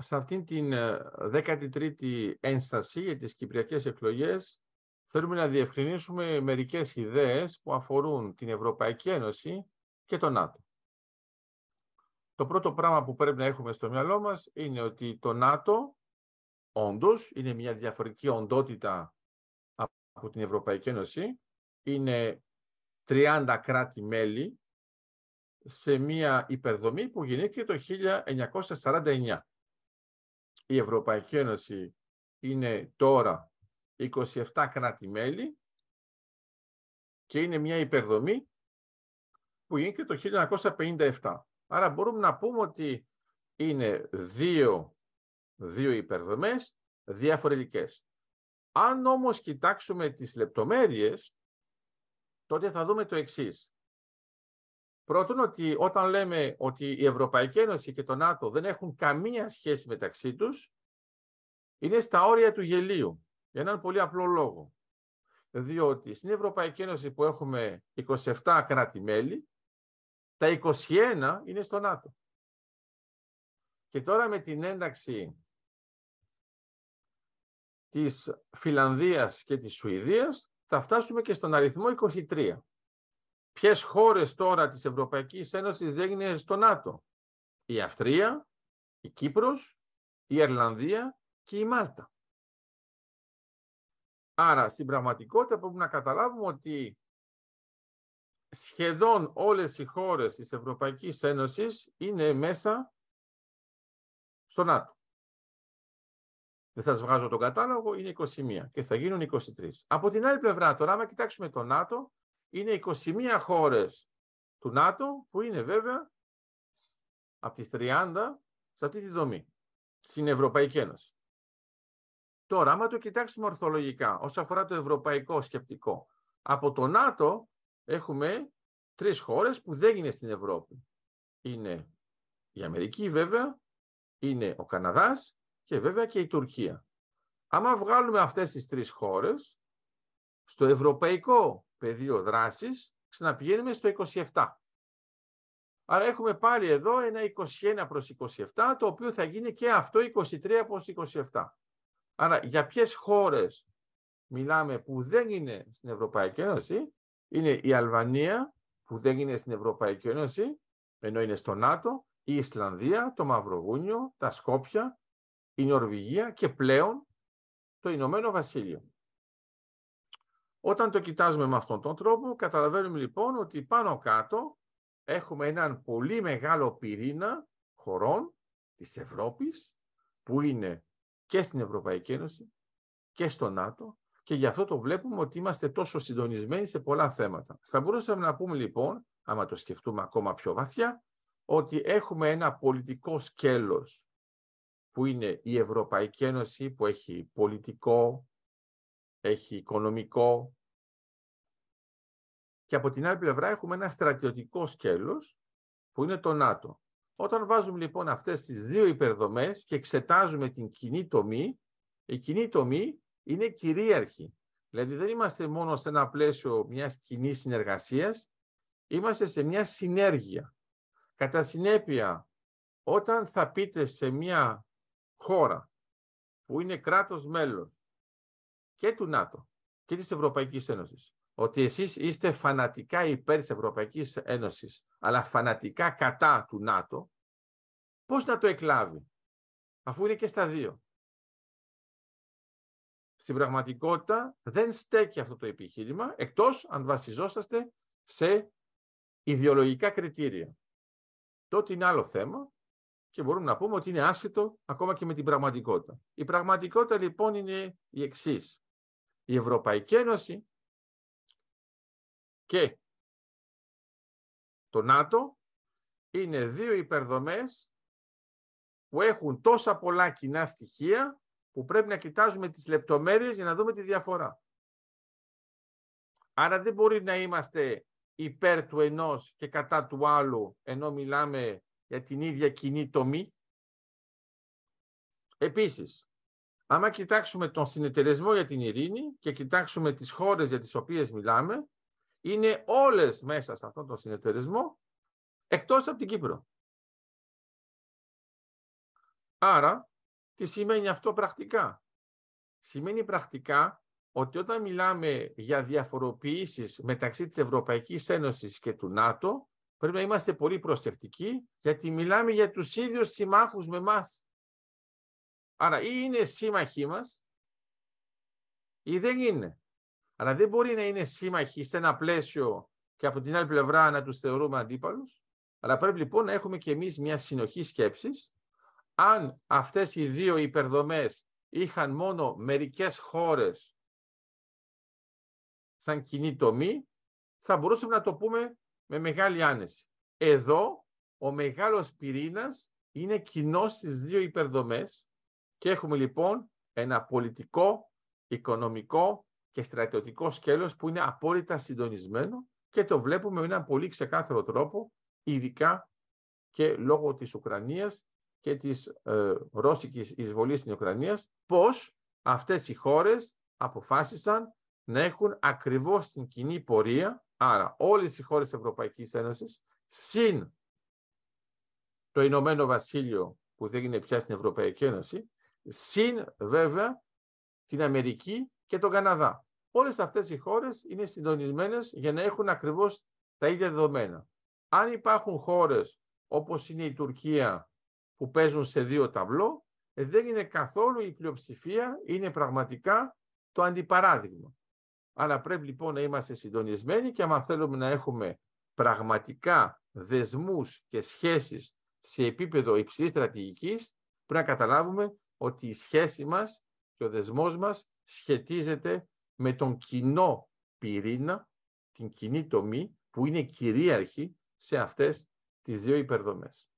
σε αυτήν την 13η ε, ένσταση για τις κυπριακές εκλογές θέλουμε να διευκρινίσουμε μερικές ιδέες που αφορούν την Ευρωπαϊκή Ένωση και τον ΝΑΤΟ. Το πρώτο πράγμα που πρέπει να έχουμε στο μυαλό μας είναι ότι το ΝΑΤΟ όντως είναι μια διαφορετική οντότητα από την Ευρωπαϊκή Ένωση. Είναι 30 κράτη-μέλη σε μια υπερδομή που γεννήθηκε το 1949 η Ευρωπαϊκή Ένωση είναι τώρα 27 κράτη-μέλη και είναι μια υπερδομή που γίνεται το 1957. Άρα μπορούμε να πούμε ότι είναι δύο, δύο υπερδομές διαφορετικές. Αν όμως κοιτάξουμε τις λεπτομέρειες, τότε θα δούμε το εξής. Πρώτον, ότι όταν λέμε ότι η Ευρωπαϊκή Ένωση και το ΝΑΤΟ δεν έχουν καμία σχέση μεταξύ τους, είναι στα όρια του γελίου, για έναν πολύ απλό λόγο. Διότι στην Ευρωπαϊκή Ένωση που έχουμε 27 κράτη-μέλη, τα 21 είναι στο ΝΑΤΟ. Και τώρα με την ένταξη της Φιλανδίας και της Σουηδίας, θα φτάσουμε και στον αριθμό 23. Ποιες χώρες τώρα της Ευρωπαϊκής Ένωσης δεν είναι στο ΝΑΤΟ. Η Αυστρία, η Κύπρος, η Ιρλανδία και η Μάλτα. Άρα στην πραγματικότητα πρέπει να καταλάβουμε ότι σχεδόν όλες οι χώρες της Ευρωπαϊκής Ένωσης είναι μέσα στο ΝΑΤΟ. Δεν σας βγάζω τον κατάλογο, είναι 21 και θα γίνουν 23. Από την άλλη πλευρά τώρα, άμα κοιτάξουμε το ΝΑΤΟ, είναι 21 χώρες του ΝΑΤΟ που είναι βέβαια από τις 30 σε αυτή τη δομή, στην Ευρωπαϊκή Ένωση. Τώρα, άμα το κοιτάξουμε ορθολογικά, όσον αφορά το ευρωπαϊκό σκεπτικό, από το ΝΑΤΟ έχουμε τρεις χώρες που δεν είναι στην Ευρώπη. Είναι η Αμερική βέβαια, είναι ο Καναδάς και βέβαια και η Τουρκία. Άμα βγάλουμε αυτές τις τρεις χώρες, στο ευρωπαϊκό πεδίο δράσης, ξαναπηγαίνουμε στο 27. Άρα έχουμε πάλι εδώ ένα 21 προς 27, το οποίο θα γίνει και αυτό 23 προς 27. Άρα για ποιες χώρες μιλάμε που δεν είναι στην Ευρωπαϊκή Ένωση, είναι η Αλβανία που δεν είναι στην Ευρωπαϊκή Ένωση, ενώ είναι στο ΝΑΤΟ, η Ισλανδία, το Μαυροβούνιο, τα Σκόπια, η Νορβηγία και πλέον το Ηνωμένο Βασίλειο. Όταν το κοιτάζουμε με αυτόν τον τρόπο, καταλαβαίνουμε λοιπόν ότι πάνω κάτω έχουμε έναν πολύ μεγάλο πυρήνα χωρών της Ευρώπης, που είναι και στην Ευρωπαϊκή Ένωση και στο ΝΑΤΟ, και γι' αυτό το βλέπουμε ότι είμαστε τόσο συντονισμένοι σε πολλά θέματα. Θα μπορούσαμε να πούμε λοιπόν, άμα το σκεφτούμε ακόμα πιο βαθιά, ότι έχουμε ένα πολιτικό σκέλος που είναι η Ευρωπαϊκή Ένωση που έχει πολιτικό, έχει οικονομικό, και από την άλλη πλευρά έχουμε ένα στρατιωτικό σκέλος που είναι το ΝΑΤΟ. Όταν βάζουμε λοιπόν αυτές τις δύο υπερδομές και εξετάζουμε την κοινή τομή, η κοινή τομή είναι κυρίαρχη. Δηλαδή δεν είμαστε μόνο σε ένα πλαίσιο μιας κοινής συνεργασίας, είμαστε σε μια συνέργεια. Κατά συνέπεια, όταν θα πείτε σε μια χώρα που είναι κράτος μέλος και του ΝΑΤΟ και της Ευρωπαϊκής Ένωσης, ότι εσείς είστε φανατικά υπέρ της Ευρωπαϊκής Ένωσης, αλλά φανατικά κατά του ΝΑΤΟ, πώς να το εκλάβει, αφού είναι και στα δύο. Στην πραγματικότητα δεν στέκει αυτό το επιχείρημα, εκτός αν βασιζόσαστε σε ιδεολογικά κριτήρια. Τότε είναι άλλο θέμα και μπορούμε να πούμε ότι είναι άσχετο ακόμα και με την πραγματικότητα. Η πραγματικότητα λοιπόν είναι η εξής. Η Ευρωπαϊκή Ένωση και το ΝΑΤΟ είναι δύο υπερδομές που έχουν τόσα πολλά κοινά στοιχεία που πρέπει να κοιτάζουμε τις λεπτομέρειες για να δούμε τη διαφορά. Άρα δεν μπορεί να είμαστε υπέρ του ενός και κατά του άλλου ενώ μιλάμε για την ίδια κοινή τομή. Επίσης, άμα κοιτάξουμε τον συνεταιρισμό για την ειρήνη και κοιτάξουμε τις χώρες για τις οποίες μιλάμε, είναι όλες μέσα σε αυτόν τον συνεταιρισμό, εκτός από την Κύπρο. Άρα, τι σημαίνει αυτό πρακτικά. Σημαίνει πρακτικά ότι όταν μιλάμε για διαφοροποιήσεις μεταξύ της Ευρωπαϊκής Ένωσης και του ΝΑΤΟ, πρέπει να είμαστε πολύ προσεκτικοί, γιατί μιλάμε για τους ίδιους συμμάχους με μας. Άρα ή είναι σύμμαχοί μας ή δεν είναι. Αλλά δεν μπορεί να είναι σύμμαχοι σε ένα πλαίσιο και από την άλλη πλευρά να τους θεωρούμε αντίπαλους. Αλλά πρέπει λοιπόν να έχουμε και εμείς μια συνοχή σκέψης. Αν αυτές οι δύο υπερδομές είχαν μόνο μερικές χώρες σαν κοινή τομή, θα μπορούσαμε να το πούμε με μεγάλη άνεση. Εδώ ο μεγάλος πυρήνας είναι κοινό στις δύο υπερδομές και έχουμε λοιπόν ένα πολιτικό, οικονομικό και στρατιωτικό σκέλος που είναι απόλυτα συντονισμένο και το βλέπουμε με έναν πολύ ξεκάθαρο τρόπο, ειδικά και λόγω της Ουκρανίας και της ε, ρώσικης εισβολής στην Ουκρανία, πώς αυτές οι χώρες αποφάσισαν να έχουν ακριβώς την κοινή πορεία, άρα όλες οι χώρες Ευρωπαϊκής Ένωσης, συν το Ηνωμένο Βασίλειο που δεν είναι πια στην Ευρωπαϊκή Ένωση, συν βέβαια την Αμερική και τον Καναδά. Όλες αυτές οι χώρες είναι συντονισμένες για να έχουν ακριβώς τα ίδια δεδομένα. Αν υπάρχουν χώρες όπως είναι η Τουρκία που παίζουν σε δύο ταμπλό, ε, δεν είναι καθόλου η πλειοψηφία, είναι πραγματικά το αντιπαράδειγμα. Αλλά πρέπει λοιπόν να είμαστε συντονισμένοι και άμα θέλουμε να έχουμε πραγματικά δεσμούς και σχέσεις σε επίπεδο υψηλής στρατηγικής, πρέπει να καταλάβουμε ότι η σχέση μας και ο δεσμός μας σχετίζεται με τον κοινό πυρήνα, την κοινή τομή που είναι κυρίαρχη σε αυτές τις δύο υπερδομές.